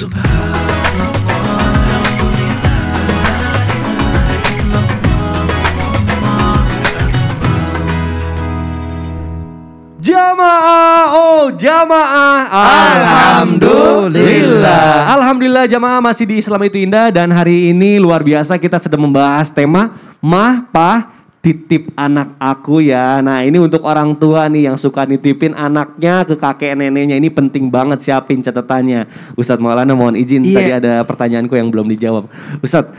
Jamaah, oh jamaah. Alhamdulillah. Alhamdulillah jamaah masih di Islam itu indah dan hari ini luar biasa kita sedang membahas tema mahpah titip anak aku ya. Nah ini untuk orang tua nih yang suka nitipin anaknya ke kakek neneknya ini penting banget siapin catatannya. Ustadz Maulana mohon izin yeah. tadi ada pertanyaanku yang belum dijawab. Ustadz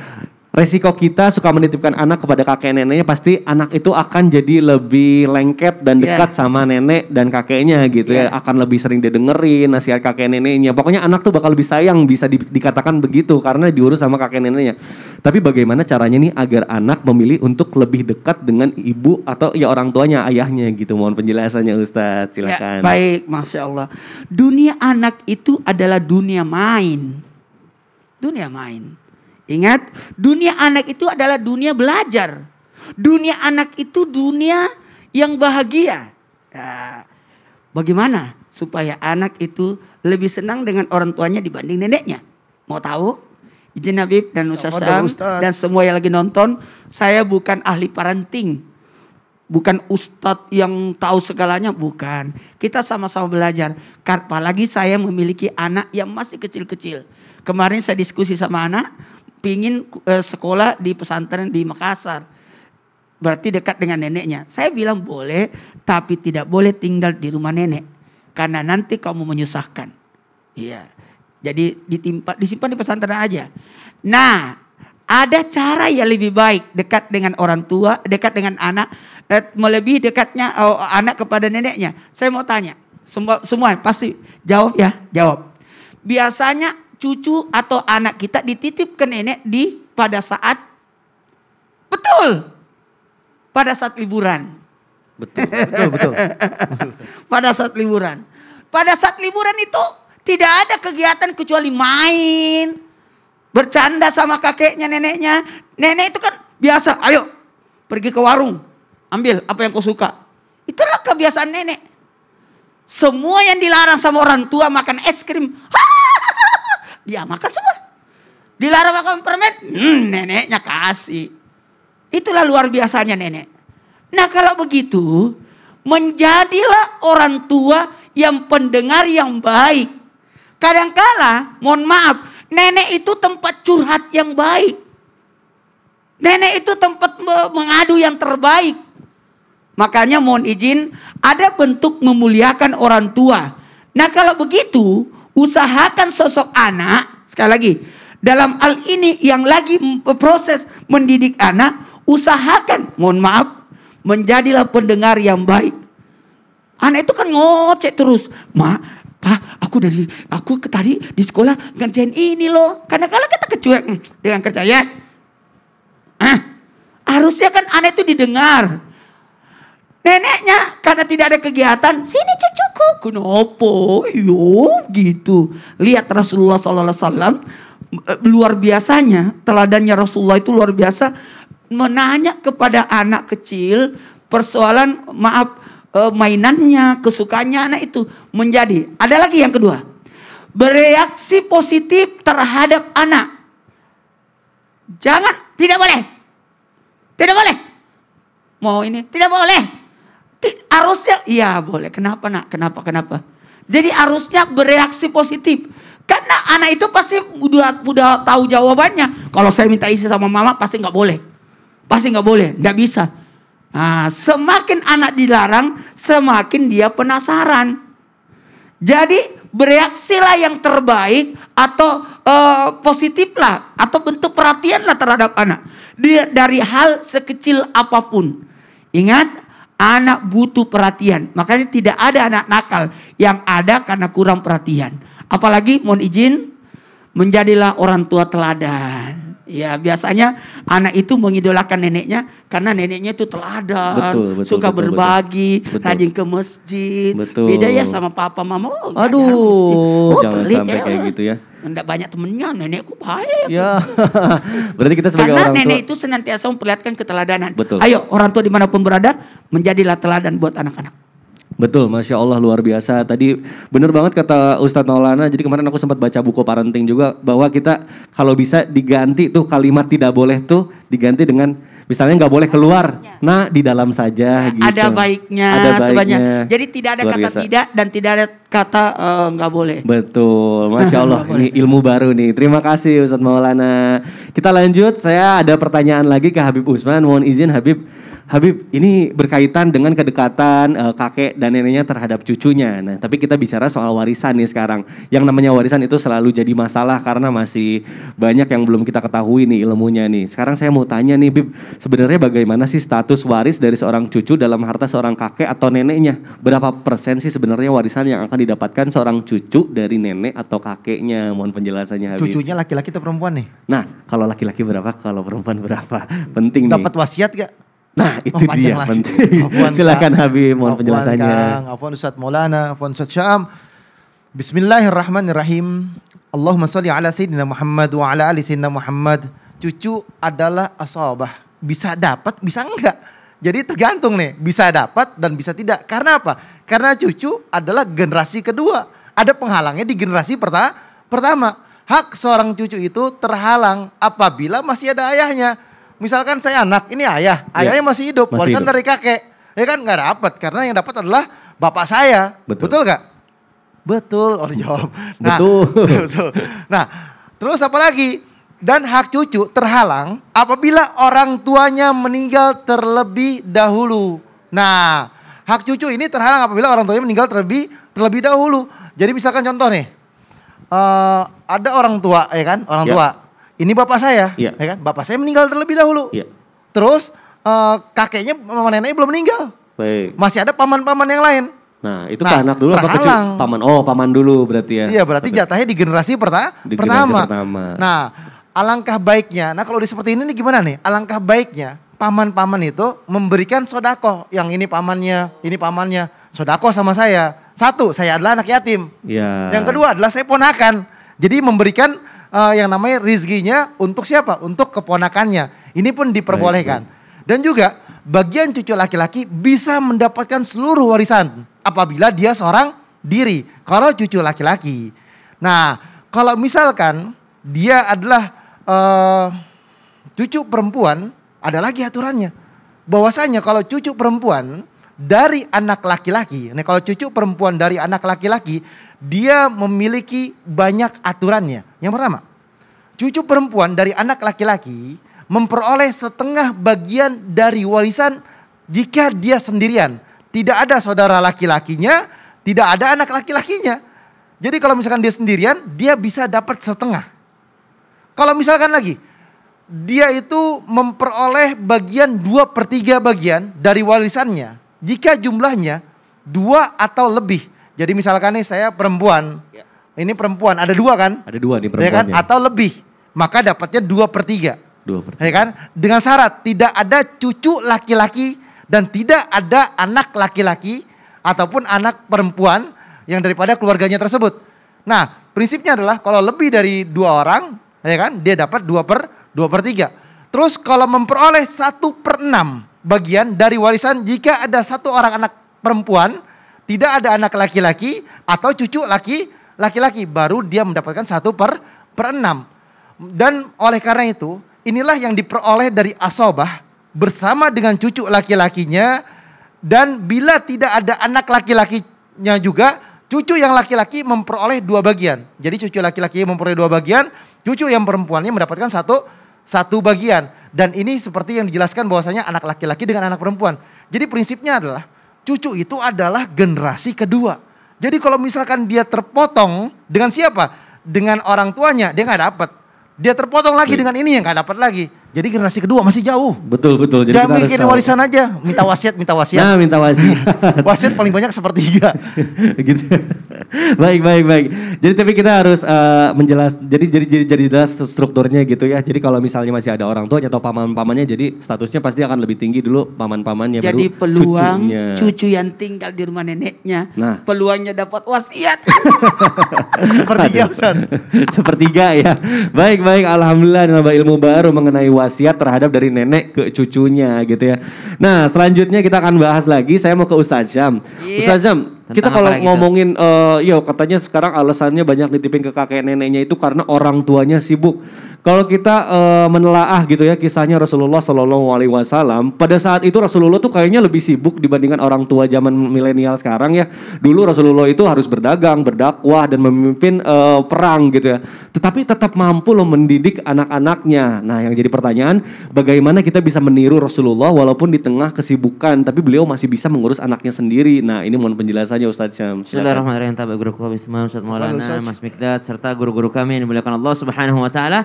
resiko kita suka menitipkan anak kepada kakek neneknya pasti anak itu akan jadi lebih lengket dan iya. dekat yeah. sama nenek dan kakeknya gitu yeah. ya iya. akan lebih sering didengerin nasihat kakek neneknya pokoknya anak tuh bakal lebih sayang bisa di, dikatakan begitu karena diurus sama kakek neneknya tapi bagaimana caranya nih agar anak memilih untuk lebih dekat dengan ibu atau ya orang tuanya ayahnya gitu mohon penjelasannya Ustadz ya, silakan ya, baik masya Allah dunia anak itu adalah dunia main dunia main Ingat, dunia anak itu adalah dunia belajar. Dunia anak itu dunia yang bahagia. Ya, bagaimana supaya anak itu lebih senang dengan orang tuanya dibanding neneknya? Mau tahu? Izin Habib dan Ustaz Sam dan semua yang lagi nonton, saya bukan ahli parenting. Bukan ustadz yang tahu segalanya, bukan. Kita sama-sama belajar. Apalagi saya memiliki anak yang masih kecil-kecil. Kemarin saya diskusi sama anak, pingin uh, sekolah di pesantren di Makassar. Berarti dekat dengan neneknya. Saya bilang boleh, tapi tidak boleh tinggal di rumah nenek. Karena nanti kamu menyusahkan. Iya. Jadi ditimpa, disimpan di pesantren aja. Nah, ada cara yang lebih baik dekat dengan orang tua, dekat dengan anak, eh, melebihi dekatnya oh, anak kepada neneknya. Saya mau tanya, semua semua pasti jawab ya, jawab. Biasanya cucu atau anak kita dititip ke nenek di pada saat betul pada saat liburan. Betul, betul, betul. pada saat liburan. Pada saat liburan itu tidak ada kegiatan kecuali main, bercanda sama kakeknya, neneknya. Nenek itu kan biasa, ayo pergi ke warung, ambil apa yang kau suka. Itulah kebiasaan nenek. Semua yang dilarang sama orang tua makan es krim. Hah! dia makan semua. Dilarang makan permen, hmm, neneknya kasih. Itulah luar biasanya nenek. Nah kalau begitu, menjadilah orang tua yang pendengar yang baik. Kadangkala, mohon maaf, nenek itu tempat curhat yang baik. Nenek itu tempat mengadu yang terbaik. Makanya mohon izin, ada bentuk memuliakan orang tua. Nah kalau begitu, usahakan sosok anak sekali lagi dalam hal ini yang lagi proses mendidik anak usahakan mohon maaf menjadilah pendengar yang baik anak itu kan ngocek terus ma pak aku dari aku ke tadi di sekolah ngerjain ini loh karena kalau kita kecuek hmm, dengan kerja ya ah harusnya kan anak itu didengar Neneknya karena tidak ada kegiatan, sini cucuku. Kenapa? Yo, iya, gitu. Lihat Rasulullah Sallallahu Alaihi Wasallam, eh, luar biasanya, teladannya Rasulullah itu luar biasa menanya kepada anak kecil persoalan maaf eh, mainannya, kesukaannya anak itu menjadi. Ada lagi yang kedua. Bereaksi positif terhadap anak. Jangan, tidak boleh. Tidak boleh. Mau ini, tidak boleh arusnya, iya boleh. Kenapa nak? Kenapa? Kenapa? Jadi arusnya bereaksi positif. Karena anak itu pasti udah, udah tahu jawabannya. Kalau saya minta isi sama mama pasti nggak boleh. Pasti nggak boleh, nggak bisa. Nah, semakin anak dilarang, semakin dia penasaran. Jadi bereaksilah yang terbaik atau uh, positiflah atau bentuk perhatianlah terhadap anak. Dia dari hal sekecil apapun. Ingat, Anak butuh perhatian. Makanya tidak ada anak nakal yang ada karena kurang perhatian. Apalagi mohon izin menjadilah orang tua teladan. Ya biasanya anak itu mengidolakan neneknya karena neneknya itu teladan, betul, betul, suka betul, berbagi, betul. rajin ke masjid. Betul. Beda ya sama papa mama. Oh, Aduh, oh, jangan pelit, sampai ya. kayak gitu ya. Enggak banyak temennya, nenekku baik. Ya. Berarti kita sebagai Karena orang tua. Karena nenek itu senantiasa memperlihatkan keteladanan. Betul. Ayo, orang tua dimanapun berada, menjadilah teladan buat anak-anak. Betul, masya Allah luar biasa. Tadi bener banget kata Ustadz Maulana. Jadi kemarin aku sempat baca buku parenting juga bahwa kita kalau bisa diganti tuh kalimat tidak boleh tuh diganti dengan misalnya nggak boleh keluar. Iya. Nah di dalam saja. Gitu. Ada baiknya, ada baiknya. Jadi tidak ada luar kata biasa. tidak dan tidak ada kata eh, nggak uh, boleh. Betul, masya Allah. Ini ilmu baru nih. Terima kasih Ustadz Maulana. Kita lanjut. Saya ada pertanyaan lagi ke Habib Usman. Mohon izin Habib Habib, ini berkaitan dengan kedekatan uh, kakek dan neneknya terhadap cucunya. Nah, tapi kita bicara soal warisan nih sekarang. Yang namanya warisan itu selalu jadi masalah karena masih banyak yang belum kita ketahui nih ilmunya nih. Sekarang saya mau tanya nih, Bib, sebenarnya bagaimana sih status waris dari seorang cucu dalam harta seorang kakek atau neneknya? Berapa persen sih sebenarnya warisan yang akan didapatkan seorang cucu dari nenek atau kakeknya? Mohon penjelasannya Habib. Cucunya laki-laki atau perempuan nih? Nah, kalau laki-laki berapa, kalau perempuan berapa? Penting Dapat nih. Dapat wasiat gak? Nah itu oh, dia silakan penting. Silakan Habib mohon afwan, penjelasannya. Afwan Ustaz Maulana, Afwan Ustaz Syam. Bismillahirrahmanirrahim. Allahumma salli ala Sayyidina Muhammad wa ala ali Sayyidina Muhammad. Cucu adalah asabah. Bisa dapat, bisa enggak. Jadi tergantung nih, bisa dapat dan bisa tidak. Karena apa? Karena cucu adalah generasi kedua. Ada penghalangnya di generasi pertama pertama. Hak seorang cucu itu terhalang apabila masih ada ayahnya misalkan saya anak, ini ayah, iya. ayahnya masih hidup, masih warisan dari kakek. Ya kan nggak dapat karena yang dapat adalah bapak saya. Betul, betul gak? Betul, orang oh, jawab. Nah, betul. betul. Nah, terus apa lagi? Dan hak cucu terhalang apabila orang tuanya meninggal terlebih dahulu. Nah, hak cucu ini terhalang apabila orang tuanya meninggal terlebih terlebih dahulu. Jadi misalkan contoh nih, uh, ada orang tua ya kan, orang ya. tua ini bapak saya, ya, ya kan? Bapak saya meninggal terlebih dahulu. Ya. Terus uh, kakeknya, mama neneknya belum meninggal. Baik. Masih ada paman-paman yang lain. Nah, itu nah, anak dulu terhalang. apa kecil? Paman. Oh, paman dulu berarti ya. Iya, berarti jatahnya di generasi perta di pertama. Generasi pertama. Nah, alangkah baiknya. Nah, kalau di seperti ini nih gimana nih? Alangkah baiknya paman-paman itu memberikan sodako. Yang ini pamannya, ini pamannya. Sodako sama saya. Satu, saya adalah anak yatim. Iya. Yang kedua adalah saya ponakan. Jadi memberikan uh, yang namanya rizkinya untuk siapa? Untuk keponakannya. Ini pun diperbolehkan. Dan juga bagian cucu laki-laki bisa mendapatkan seluruh warisan apabila dia seorang diri. Kalau cucu laki-laki. Nah, kalau misalkan dia adalah uh, cucu perempuan, ada lagi aturannya. Bahwasanya kalau cucu perempuan dari anak laki-laki, nah kalau cucu perempuan dari anak laki-laki dia memiliki banyak aturannya. Yang pertama, cucu perempuan dari anak laki-laki memperoleh setengah bagian dari warisan jika dia sendirian. Tidak ada saudara laki-lakinya, tidak ada anak laki-lakinya. Jadi kalau misalkan dia sendirian, dia bisa dapat setengah. Kalau misalkan lagi, dia itu memperoleh bagian dua per 3 bagian dari warisannya. Jika jumlahnya dua atau lebih. Jadi misalkan nih saya perempuan, ya. ini perempuan ada dua kan? Ada dua nih perempuan. Ya kan? Atau lebih, maka dapatnya dua per tiga. Dua per tiga. Ya kan? Dengan syarat tidak ada cucu laki-laki dan tidak ada anak laki-laki ataupun anak perempuan yang daripada keluarganya tersebut. Nah, prinsipnya adalah kalau lebih dari dua orang, ya kan, dia dapat dua per dua per tiga. Terus kalau memperoleh satu per enam bagian dari warisan jika ada satu orang anak perempuan tidak ada anak laki-laki atau cucu laki laki-laki baru dia mendapatkan satu per per enam. Dan oleh karena itu inilah yang diperoleh dari asobah bersama dengan cucu laki-lakinya dan bila tidak ada anak laki-lakinya juga cucu yang laki-laki memperoleh dua bagian. Jadi cucu laki-laki memperoleh dua bagian, cucu yang perempuannya mendapatkan satu satu bagian. Dan ini seperti yang dijelaskan bahwasanya anak laki-laki dengan anak perempuan. Jadi prinsipnya adalah Cucu itu adalah generasi kedua. Jadi kalau misalkan dia terpotong dengan siapa? Dengan orang tuanya, dia nggak dapat. Dia terpotong lagi iya. dengan ini yang nggak dapat lagi. Jadi generasi kedua masih jauh. Betul betul. Jadi Jangan mikirin warisan aja, minta wasiat, minta wasiat. Nah, minta wasiat. wasiat paling banyak sepertiga. gitu. baik baik baik. Jadi tapi kita harus uh, menjelas. Jadi jadi jadi, jadi jelas strukturnya gitu ya. Jadi kalau misalnya masih ada orang tua atau paman-pamannya, jadi statusnya pasti akan lebih tinggi dulu paman-pamannya. Jadi baru peluang cucunya. cucu yang tinggal di rumah neneknya, nah. peluangnya dapat wasiat. sepertiga Ustaz. sepertiga ya. Baik baik. Alhamdulillah nambah ilmu baru mengenai wasiat terhadap dari nenek ke cucunya gitu ya. Nah, selanjutnya kita akan bahas lagi. Saya mau ke Ustaz Syam. Yeah. Ustaz Syam, Tentang kita kalau ngomongin uh, yo katanya sekarang alasannya banyak ditipin ke kakek neneknya itu karena orang tuanya sibuk. Kalau kita uh, menelaah gitu ya kisahnya Rasulullah Shallallahu Alaihi Wasallam, pada saat itu Rasulullah tuh kayaknya lebih sibuk dibandingkan orang tua zaman milenial sekarang ya. Dulu Rasulullah itu harus berdagang, berdakwah dan memimpin uh, perang gitu ya. Tetapi tetap mampu loh mendidik anak-anaknya. Nah yang jadi pertanyaan, bagaimana kita bisa meniru Rasulullah walaupun di tengah kesibukan, tapi beliau masih bisa mengurus anaknya sendiri. Nah ini mohon penjelasannya Ustaz Syam. Bismillahirrahmanirrahim. Tabak guru Maulana, Mas Mikdad, serta guru-guru kami yang dimuliakan Allah Subhanahu Wa Taala.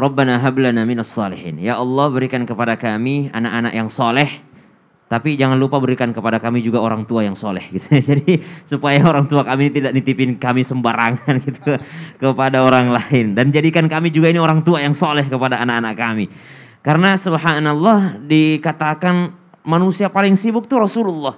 Rabbana hablana minas salihin. Ya Allah berikan kepada kami anak-anak yang soleh. Tapi jangan lupa berikan kepada kami juga orang tua yang soleh gitu. Jadi supaya orang tua kami tidak nitipin kami sembarangan gitu kepada orang lain. Dan jadikan kami juga ini orang tua yang soleh kepada anak-anak kami. Karena subhanallah dikatakan manusia paling sibuk tuh Rasulullah.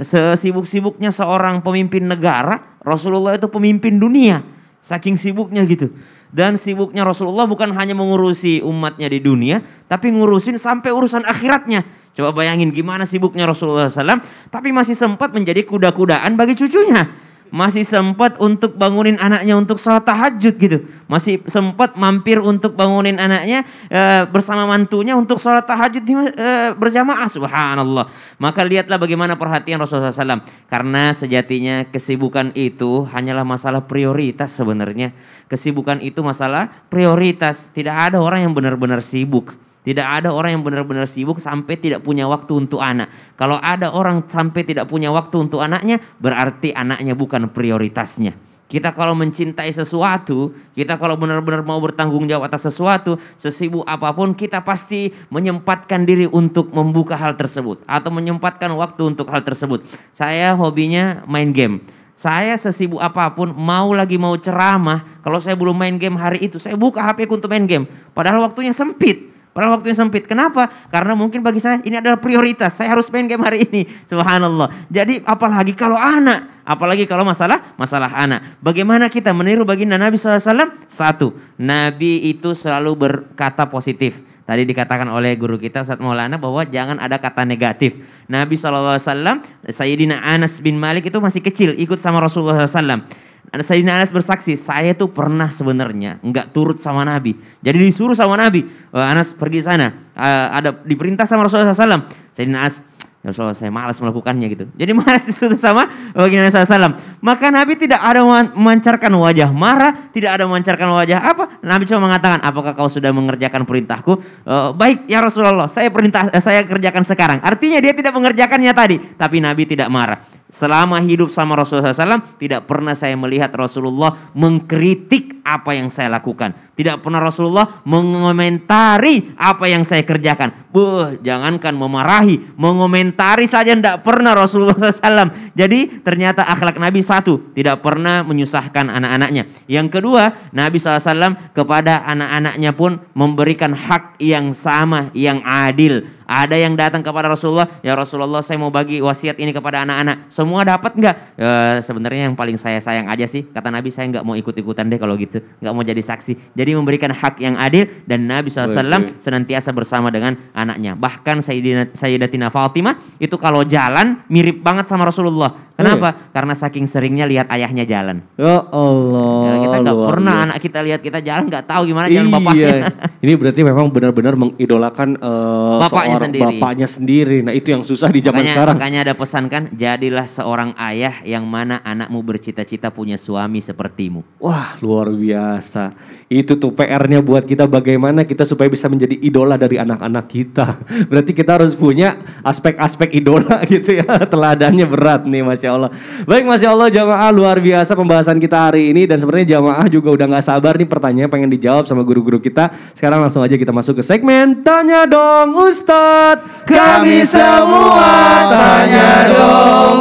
Sesibuk-sibuknya seorang pemimpin negara, Rasulullah itu pemimpin dunia. Saking sibuknya gitu. Dan sibuknya Rasulullah bukan hanya mengurusi umatnya di dunia, tapi ngurusin sampai urusan akhiratnya. Coba bayangin gimana sibuknya Rasulullah SAW, tapi masih sempat menjadi kuda-kudaan bagi cucunya masih sempat untuk bangunin anaknya untuk sholat tahajud gitu. Masih sempat mampir untuk bangunin anaknya e, bersama mantunya untuk sholat tahajud di, e, berjamaah. Subhanallah. Maka lihatlah bagaimana perhatian Rasulullah SAW. Karena sejatinya kesibukan itu hanyalah masalah prioritas sebenarnya. Kesibukan itu masalah prioritas. Tidak ada orang yang benar-benar sibuk. Tidak ada orang yang benar-benar sibuk sampai tidak punya waktu untuk anak. Kalau ada orang sampai tidak punya waktu untuk anaknya, berarti anaknya bukan prioritasnya. Kita kalau mencintai sesuatu, kita kalau benar-benar mau bertanggung jawab atas sesuatu, sesibuk apapun kita pasti menyempatkan diri untuk membuka hal tersebut atau menyempatkan waktu untuk hal tersebut. Saya hobinya main game. Saya sesibuk apapun, mau lagi mau ceramah, kalau saya belum main game hari itu, saya buka HP untuk main game. Padahal waktunya sempit. Padahal waktunya sempit. Kenapa? Karena mungkin bagi saya ini adalah prioritas. Saya harus main game hari ini. Subhanallah. Jadi apalagi kalau anak. Apalagi kalau masalah masalah anak. Bagaimana kita meniru baginda Nabi SAW? Satu, Nabi itu selalu berkata positif. Tadi dikatakan oleh guru kita saat Maulana bahwa jangan ada kata negatif. Nabi SAW, Sayyidina Anas bin Malik itu masih kecil ikut sama Rasulullah SAW Anas Sayyidina Anas bersaksi, saya tuh pernah sebenarnya nggak turut sama Nabi. Jadi disuruh sama Nabi, eh, Anas pergi sana. Eh, ada diperintah sama Rasulullah SAW. Sayyidina Anas, Ya Rasulullah saya malas melakukannya gitu. Jadi malas disuruh sama baginda Nabi SAW. Maka Nabi tidak ada memancarkan wajah marah, tidak ada memancarkan wajah apa. Nabi cuma mengatakan, apakah kau sudah mengerjakan perintahku? Uh, baik ya Rasulullah, saya perintah saya kerjakan sekarang. Artinya dia tidak mengerjakannya tadi, tapi Nabi tidak marah. Selama hidup sama Rasulullah SAW, tidak pernah saya melihat Rasulullah mengkritik apa yang saya lakukan. Tidak pernah Rasulullah mengomentari apa yang saya kerjakan. Buh, jangankan memarahi, mengomentari saja tidak pernah Rasulullah SAW. Jadi ternyata akhlak Nabi satu, tidak pernah menyusahkan anak-anaknya. Yang kedua, Nabi SAW kepada anak-anaknya pun memberikan hak yang sama, yang adil. Ada yang datang kepada Rasulullah, ya Rasulullah saya mau bagi wasiat ini kepada anak-anak. Semua dapat nggak? E, sebenarnya yang paling saya sayang aja sih, kata Nabi saya nggak mau ikut-ikutan deh kalau gitu, nggak mau jadi saksi. Jadi memberikan hak yang adil dan Nabi SAW okay. senantiasa bersama dengan anaknya. Bahkan Sayyidina, Sayyidatina Fatimah itu kalau jalan mirip banget sama Rasulullah. Allah. Kenapa? Eh. Karena saking seringnya lihat ayahnya jalan. Ya Allah. Ya, kita nggak pernah Allah. anak kita lihat kita jalan nggak tahu gimana jalan iya. bapaknya. Ini berarti memang benar-benar mengidolakan uh, bapaknya seorang sendiri. bapaknya sendiri. Nah itu yang susah di zaman makanya, sekarang. Makanya ada pesan kan, jadilah seorang ayah yang mana anakmu bercita-cita punya suami sepertimu. Wah luar biasa. Itu tuh PR-nya buat kita bagaimana kita supaya bisa menjadi idola dari anak-anak kita. Berarti kita harus punya aspek-aspek idola gitu ya. Teladannya berat nih nih Masya Allah. Baik Masya Allah jamaah luar biasa pembahasan kita hari ini. Dan sebenarnya jamaah juga udah gak sabar nih pertanyaan pengen dijawab sama guru-guru kita. Sekarang langsung aja kita masuk ke segmen Tanya Dong Ustadz. Kami semua tanya dong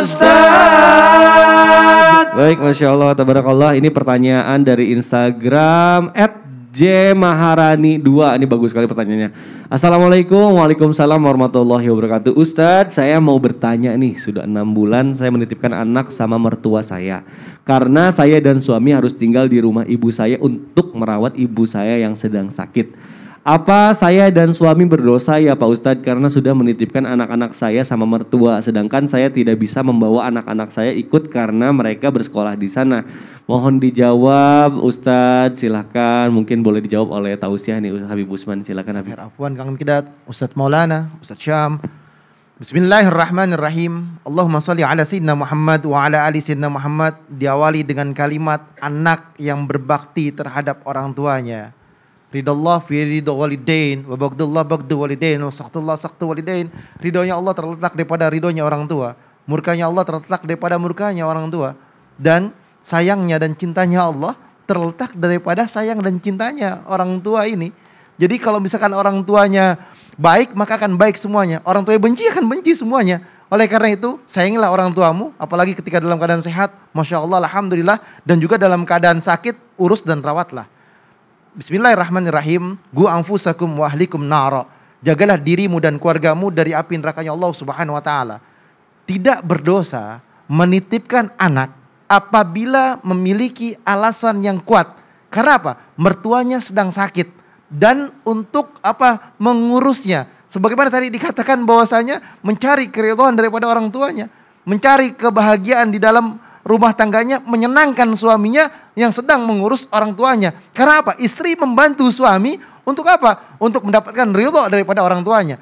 Ustadz. Baik Masya Allah Tabarakallah ini pertanyaan dari Instagram at J Maharani 2. Ini bagus sekali pertanyaannya. Assalamualaikum, Waalaikumsalam warahmatullahi wabarakatuh. Ustadz, saya mau bertanya nih, sudah enam bulan saya menitipkan anak sama mertua saya. Karena saya dan suami harus tinggal di rumah ibu saya untuk merawat ibu saya yang sedang sakit. Apa saya dan suami berdosa ya Pak Ustadz karena sudah menitipkan anak-anak saya sama mertua sedangkan saya tidak bisa membawa anak-anak saya ikut karena mereka bersekolah di sana. Mohon dijawab Ustadz silahkan mungkin boleh dijawab oleh Tausiah nih Ustadz Habib Usman silahkan Habib. Afwan Kang Kidat, Ustadz Maulana, Ustadz Syam. Bismillahirrahmanirrahim. Allahumma salli ala sayyidina Muhammad wa ala ali sayyidina Muhammad diawali dengan kalimat anak yang berbakti terhadap orang tuanya. Ridallah fi ridha walidain wa bagdullah bagdu walidain wa saktullah saktu walidain. Ridhonya Allah terletak daripada ridhonya orang tua. Murkanya Allah terletak daripada murkanya orang tua. Dan sayangnya dan cintanya Allah terletak daripada sayang dan cintanya orang tua ini. Jadi kalau misalkan orang tuanya baik maka akan baik semuanya. Orang tuanya benci akan benci semuanya. Oleh karena itu, sayangilah orang tuamu, apalagi ketika dalam keadaan sehat, masya Allah, alhamdulillah, dan juga dalam keadaan sakit, urus dan rawatlah. Bismillahirrahmanirrahim. Gu anfusakum wa ahlikum nara. Jagalah dirimu dan keluargamu dari api nerakanya Allah Subhanahu wa taala. Tidak berdosa menitipkan anak apabila memiliki alasan yang kuat. Karena apa? Mertuanya sedang sakit dan untuk apa? mengurusnya. Sebagaimana tadi dikatakan bahwasanya mencari keridhaan daripada orang tuanya, mencari kebahagiaan di dalam rumah tangganya menyenangkan suaminya yang sedang mengurus orang tuanya. Karena apa? Istri membantu suami untuk apa? Untuk mendapatkan ridho daripada orang tuanya.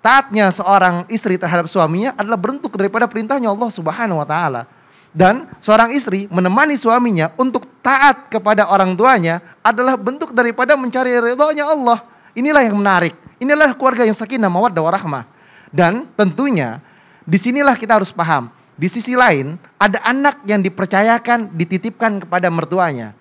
Taatnya seorang istri terhadap suaminya adalah bentuk daripada perintahnya Allah Subhanahu wa taala. Dan seorang istri menemani suaminya untuk taat kepada orang tuanya adalah bentuk daripada mencari ridhonya Allah. Inilah yang menarik. Inilah keluarga yang sakinah mawaddah warahmah. Dan tentunya disinilah kita harus paham di sisi lain, ada anak yang dipercayakan, dititipkan kepada mertuanya.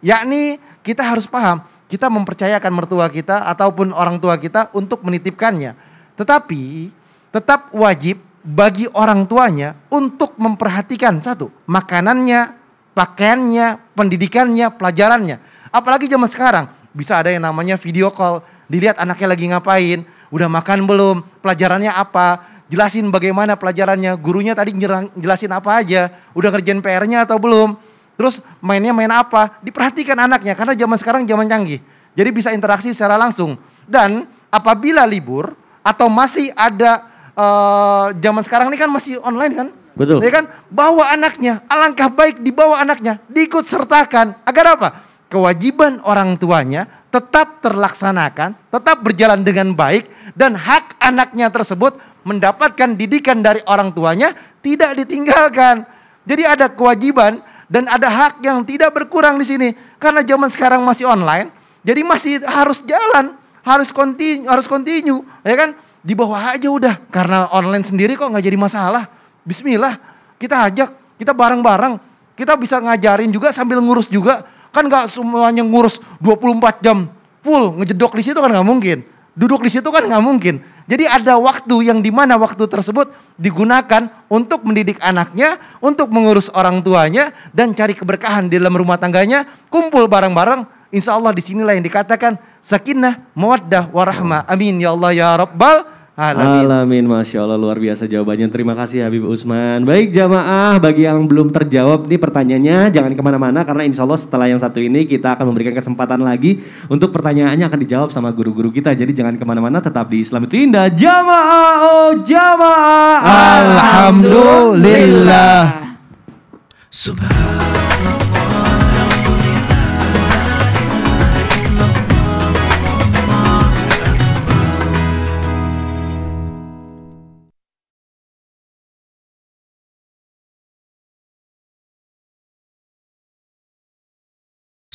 Yakni kita harus paham, kita mempercayakan mertua kita ataupun orang tua kita untuk menitipkannya. Tetapi tetap wajib bagi orang tuanya untuk memperhatikan satu, makanannya, pakaiannya, pendidikannya, pelajarannya. Apalagi zaman sekarang, bisa ada yang namanya video call, dilihat anaknya lagi ngapain, udah makan belum, pelajarannya apa, jelasin bagaimana pelajarannya. Gurunya tadi nyerang, jelasin apa aja, udah ngerjain PR-nya atau belum. Terus mainnya main apa? Diperhatikan anaknya karena zaman sekarang zaman canggih. Jadi bisa interaksi secara langsung. Dan apabila libur atau masih ada uh, zaman sekarang ini kan masih online kan? Betul. Ya kan? Bawa anaknya, alangkah baik dibawa anaknya, diikut sertakan. Agar apa? Kewajiban orang tuanya tetap terlaksanakan, tetap berjalan dengan baik dan hak anaknya tersebut mendapatkan didikan dari orang tuanya tidak ditinggalkan. Jadi ada kewajiban dan ada hak yang tidak berkurang di sini. Karena zaman sekarang masih online, jadi masih harus jalan, harus continue, harus continue, ya kan? Di bawah aja udah, karena online sendiri kok nggak jadi masalah. Bismillah, kita ajak, kita bareng-bareng, kita bisa ngajarin juga sambil ngurus juga. Kan nggak semuanya ngurus 24 jam full ngejedok di situ kan nggak mungkin. Duduk di situ kan nggak mungkin. Jadi ada waktu yang dimana waktu tersebut digunakan untuk mendidik anaknya, untuk mengurus orang tuanya, dan cari keberkahan di dalam rumah tangganya, kumpul bareng-bareng. Insya Allah disinilah yang dikatakan sakinah, mawaddah, warahmah. Amin ya Allah ya Rabbal Alamin. Alamin, masya Allah luar biasa jawabannya. Terima kasih Habib Usman. Baik jamaah, bagi yang belum terjawab nih pertanyaannya, jangan kemana-mana karena insya Allah setelah yang satu ini kita akan memberikan kesempatan lagi untuk pertanyaannya akan dijawab sama guru-guru kita. Jadi jangan kemana-mana, tetap di Islam itu indah. Jamaah, oh jamaah. Alhamdulillah. Subhanallah.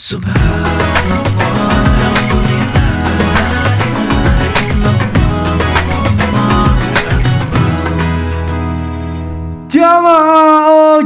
Jamaah Jamaah, oh jamaah,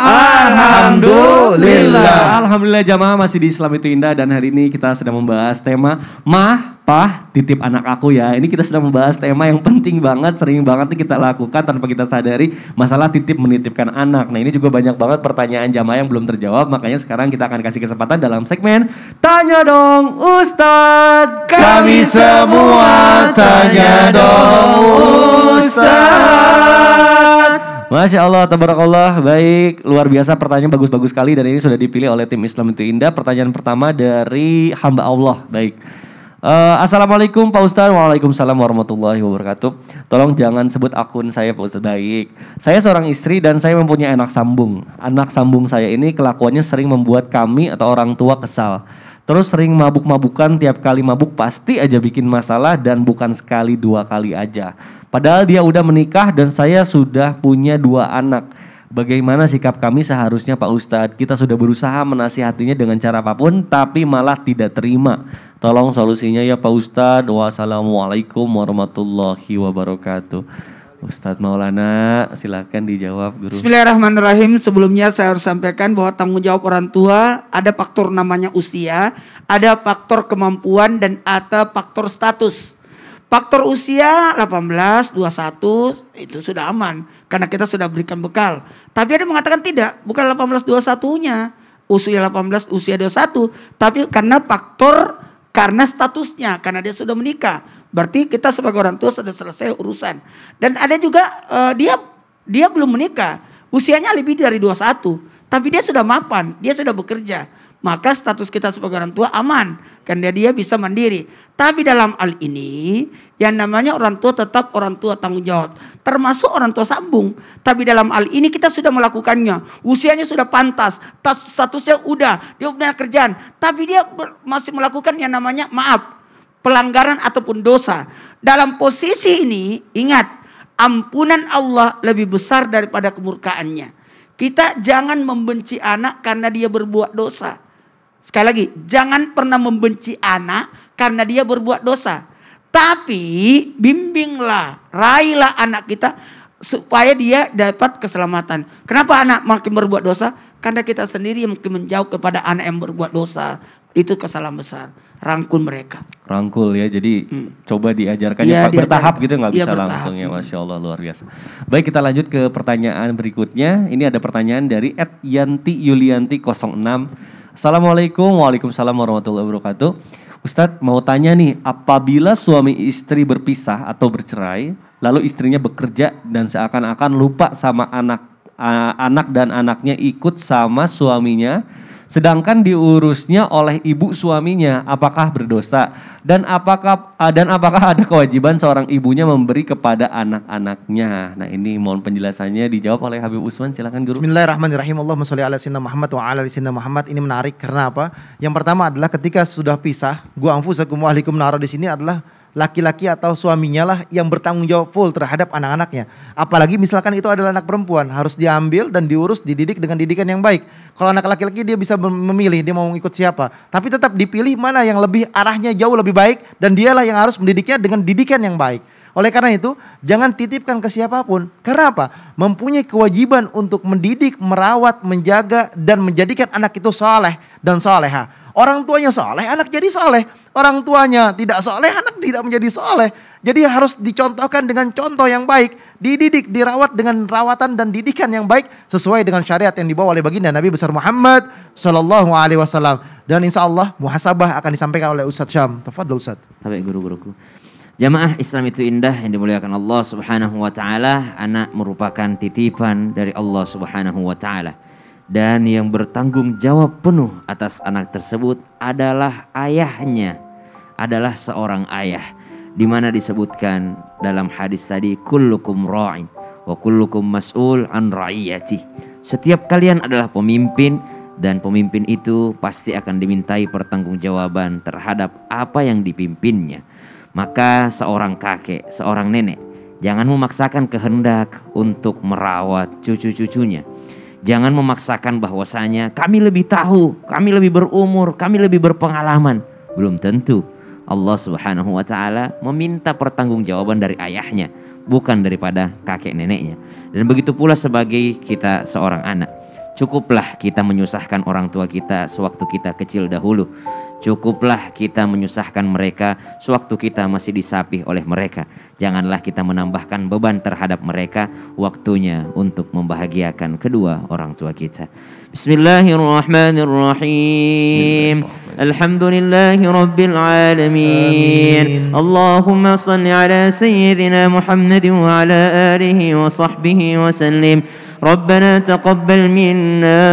alhamdulillah. Alhamdulillah. Alhamdulillah jamaah masih di Islam itu indah dan hari ini kita sedang membahas tema mah pah titip anak aku ya. Ini kita sedang membahas tema yang penting banget, sering banget nih kita lakukan tanpa kita sadari masalah titip menitipkan anak. Nah, ini juga banyak banget pertanyaan jamaah yang belum terjawab, makanya sekarang kita akan kasih kesempatan dalam segmen Tanya dong Ustadz. Kami semua tanya dong Masya Allah, tabarakallah, baik, luar biasa pertanyaan bagus-bagus sekali dan ini sudah dipilih oleh tim Islam itu Indah. Pertanyaan pertama dari hamba Allah, baik. Uh, Assalamualaikum Pak Ustadz, Waalaikumsalam warahmatullahi wabarakatuh. Tolong jangan sebut akun saya Pak Ustadz, baik. Saya seorang istri dan saya mempunyai anak sambung. Anak sambung saya ini kelakuannya sering membuat kami atau orang tua kesal. Terus sering mabuk-mabukan, tiap kali mabuk pasti aja bikin masalah dan bukan sekali dua kali aja Padahal dia udah menikah dan saya sudah punya dua anak. Bagaimana sikap kami seharusnya Pak Ustadz? Kita sudah berusaha menasihatinya dengan cara apapun tapi malah tidak terima. Tolong solusinya ya Pak Ustadz. Wassalamualaikum warahmatullahi wabarakatuh. Ustadz Maulana, silakan dijawab guru. Bismillahirrahmanirrahim. Sebelumnya saya harus sampaikan bahwa tanggung jawab orang tua ada faktor namanya usia, ada faktor kemampuan dan ada faktor status. Faktor usia 18, 21 itu sudah aman karena kita sudah berikan bekal. Tapi ada yang mengatakan tidak, bukan 18 21-nya. Usia 18, usia 21, tapi karena faktor karena statusnya, karena dia sudah menikah. Berarti kita sebagai orang tua sudah selesai urusan. Dan ada juga uh, dia dia belum menikah, usianya lebih dari 21, tapi dia sudah mapan, dia sudah bekerja maka status kita sebagai orang tua aman karena dia bisa mandiri. Tapi dalam hal ini yang namanya orang tua tetap orang tua tanggung jawab, termasuk orang tua sambung. Tapi dalam hal ini kita sudah melakukannya, usianya sudah pantas, statusnya udah, dia punya kerjaan, tapi dia masih melakukan yang namanya maaf, pelanggaran ataupun dosa. Dalam posisi ini ingat, ampunan Allah lebih besar daripada kemurkaannya. Kita jangan membenci anak karena dia berbuat dosa. Sekali lagi, jangan pernah membenci anak karena dia berbuat dosa. Tapi bimbinglah, raihlah anak kita supaya dia dapat keselamatan. Kenapa anak makin berbuat dosa? Karena kita sendiri yang makin menjauh kepada anak yang berbuat dosa. Itu kesalahan besar. Rangkul mereka. Rangkul ya, jadi hmm. coba diajarkan ya, iya, Pak. Bertahap gitu nggak iya, bisa ya, bertahap. langsung ya, Masya Allah luar biasa. Baik kita lanjut ke pertanyaan berikutnya. Ini ada pertanyaan dari Ed Yanti Yulianti 06. Assalamualaikum, waalaikumsalam warahmatullahi wabarakatuh. Ustadz mau tanya nih, apabila suami istri berpisah atau bercerai, lalu istrinya bekerja dan seakan-akan lupa sama anak uh, anak dan anaknya ikut sama suaminya, sedangkan diurusnya oleh ibu suaminya apakah berdosa dan apakah ah, dan apakah ada kewajiban seorang ibunya memberi kepada anak-anaknya nah ini mohon penjelasannya dijawab oleh Habib Usman silakan guru Bismillahirrahmanirrahim Allahumma sholli ala sayyidina Muhammad wa ala sayyidina Muhammad ini menarik karena apa yang pertama adalah ketika sudah pisah gua anfusakum wa ahlikum di sini adalah laki-laki atau suaminya lah yang bertanggung jawab full terhadap anak-anaknya. Apalagi misalkan itu adalah anak perempuan, harus diambil dan diurus, dididik dengan didikan yang baik. Kalau anak laki-laki dia bisa memilih dia mau ikut siapa, tapi tetap dipilih mana yang lebih arahnya jauh lebih baik dan dialah yang harus mendidiknya dengan didikan yang baik. Oleh karena itu, jangan titipkan ke siapapun. Karena apa? Mempunyai kewajiban untuk mendidik, merawat, menjaga, dan menjadikan anak itu soleh dan soleha. Orang tuanya soleh, anak jadi soleh. Orang tuanya tidak soleh, anak tidak menjadi soleh. Jadi harus dicontohkan dengan contoh yang baik. Dididik, dirawat dengan rawatan dan didikan yang baik sesuai dengan syariat yang dibawa oleh baginda Nabi besar Muhammad Shallallahu Alaihi Wasallam. Dan insya Allah muhasabah akan disampaikan oleh Ustaz Syam. Tafadul Ustaz. Tapi guru-guruku. Jamaah Islam itu indah yang dimuliakan Allah Subhanahu wa taala. Anak merupakan titipan dari Allah Subhanahu wa taala. Dan yang bertanggung jawab penuh atas anak tersebut adalah ayahnya adalah seorang ayah di mana disebutkan dalam hadis tadi kullukum ra'in wa kullukum mas'ul an ra'iyati. Setiap kalian adalah pemimpin dan pemimpin itu pasti akan dimintai pertanggungjawaban terhadap apa yang dipimpinnya. Maka seorang kakek, seorang nenek jangan memaksakan kehendak untuk merawat cucu-cucunya. Jangan memaksakan bahwasanya kami lebih tahu, kami lebih berumur, kami lebih berpengalaman. Belum tentu Allah Subhanahu wa taala meminta pertanggungjawaban dari ayahnya, bukan daripada kakek neneknya. Dan begitu pula sebagai kita seorang anak. Cukuplah kita menyusahkan orang tua kita sewaktu kita kecil dahulu. Cukuplah kita menyusahkan mereka sewaktu kita masih disapih oleh mereka. Janganlah kita menambahkan beban terhadap mereka. Waktunya untuk membahagiakan kedua orang tua kita. Bismillahirrahmanirrahim. Alhamdulillahi rabbil alamin. Allahumma salli ala sayyidina Muhammadin wa ala alihi wa sahbihi wa sallim. ربنا تقبل منا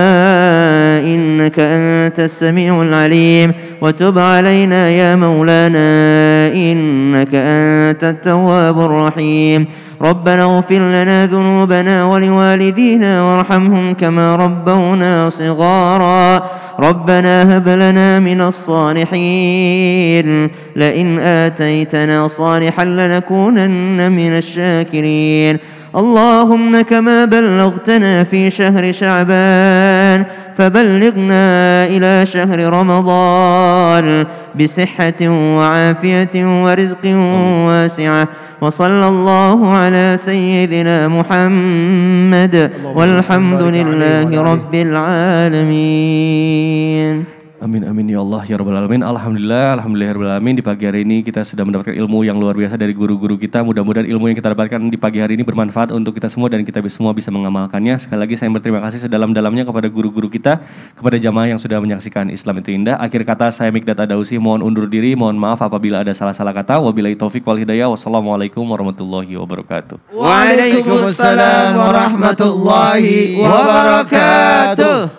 إنك أنت السميع العليم وتب علينا يا مولانا إنك أنت التواب الرحيم ربنا اغفر لنا ذنوبنا ولوالدينا وارحمهم كما ربونا صغارا ربنا هب لنا من الصالحين لئن آتيتنا صالحا لنكونن من الشاكرين اللهم كما بلغتنا في شهر شعبان فبلغنا إلى شهر رمضان بصحة وعافية ورزق واسعة وصلى الله على سيدنا محمد والحمد لله رب العالمين Amin amin ya Allah ya rabbal alamin. Alhamdulillah, alhamdulillah ya rabbal alamin di pagi hari ini kita sudah mendapatkan ilmu yang luar biasa dari guru-guru kita. Mudah-mudahan ilmu yang kita dapatkan di pagi hari ini bermanfaat untuk kita semua dan kita semua bisa mengamalkannya. Sekali lagi saya berterima kasih sedalam-dalamnya kepada guru-guru kita, kepada jamaah yang sudah menyaksikan Islam itu indah. Akhir kata saya Mikdad Adausi. mohon undur diri, mohon maaf apabila ada salah-salah kata. Wabillahi taufik wal hidayah. Wassalamualaikum warahmatullahi wabarakatuh. Waalaikumsalam warahmatullahi wabarakatuh.